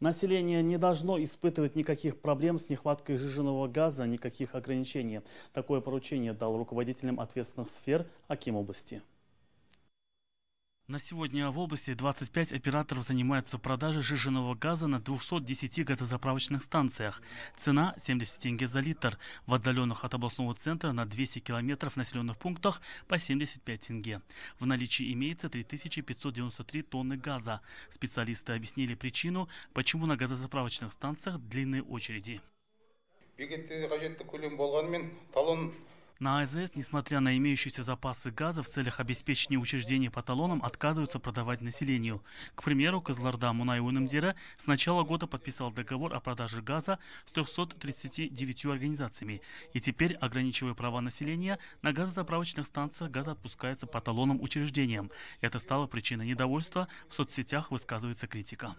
Население не должно испытывать никаких проблем с нехваткой жиженного газа, никаких ограничений. Такое поручение дал руководителям ответственных сфер Аким области. На сегодня в области 25 операторов занимаются продажей жиженного газа на 210 газозаправочных станциях. Цена 70 тенге за литр. В отдаленных от областного центра на 200 километров населенных пунктах по 75 тенге. В наличии имеется 3593 тонны газа. Специалисты объяснили причину, почему на газозаправочных станциях длинные очереди. На АЗС, несмотря на имеющиеся запасы газа, в целях обеспечения учреждений по талонам отказываются продавать населению. К примеру, Козларда Мунай Унамдира с начала года подписал договор о продаже газа с 339 организациями. И теперь, ограничивая права населения, на газозаправочных станциях газ отпускается по талонам учреждениям. Это стало причиной недовольства, в соцсетях высказывается критика.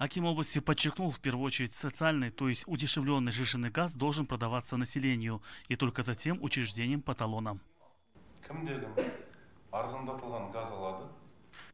Аким области подчеркнул, в первую очередь, социальный, то есть удешевленный жиженый газ должен продаваться населению и только затем учреждениям по талонам. Кем газ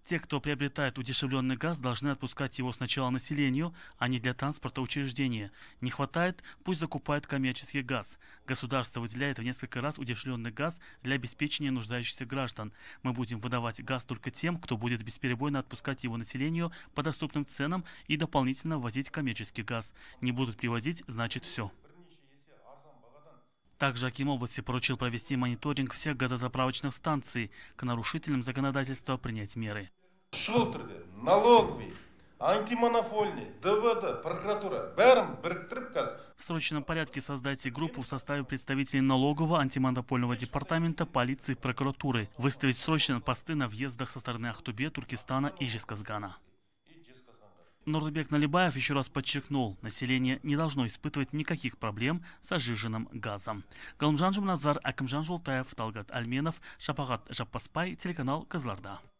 те, кто приобретает удешевленный газ, должны отпускать его сначала населению, а не для транспорта учреждения. Не хватает, пусть закупает коммерческий газ. Государство выделяет в несколько раз удешевленный газ для обеспечения нуждающихся граждан. Мы будем выдавать газ только тем, кто будет бесперебойно отпускать его населению по доступным ценам и дополнительно ввозить коммерческий газ. Не будут привозить, значит все. Также Аким области поручил провести мониторинг всех газозаправочных станций, к нарушителям законодательства принять меры. Шылтырды, налоговый, антимонопольный, ДВД, прокуратура, БЭРМ, БРКТРПКАЗ. В срочном порядке создайте группу в составе представителей налогового, антимонопольного департамента, полиции, прокуратуры. Выставить срочно посты на въездах со стороны Ахтубе, Туркестана и Жесказгана. Нурбек Налибаев еще раз подчеркнул, население не должно испытывать никаких проблем с ожиженным газом. Галымжан Жумназар, Акымжан Жултаев, Талгат Альменов, Шапагат Жаппаспай, телеканал Казларда.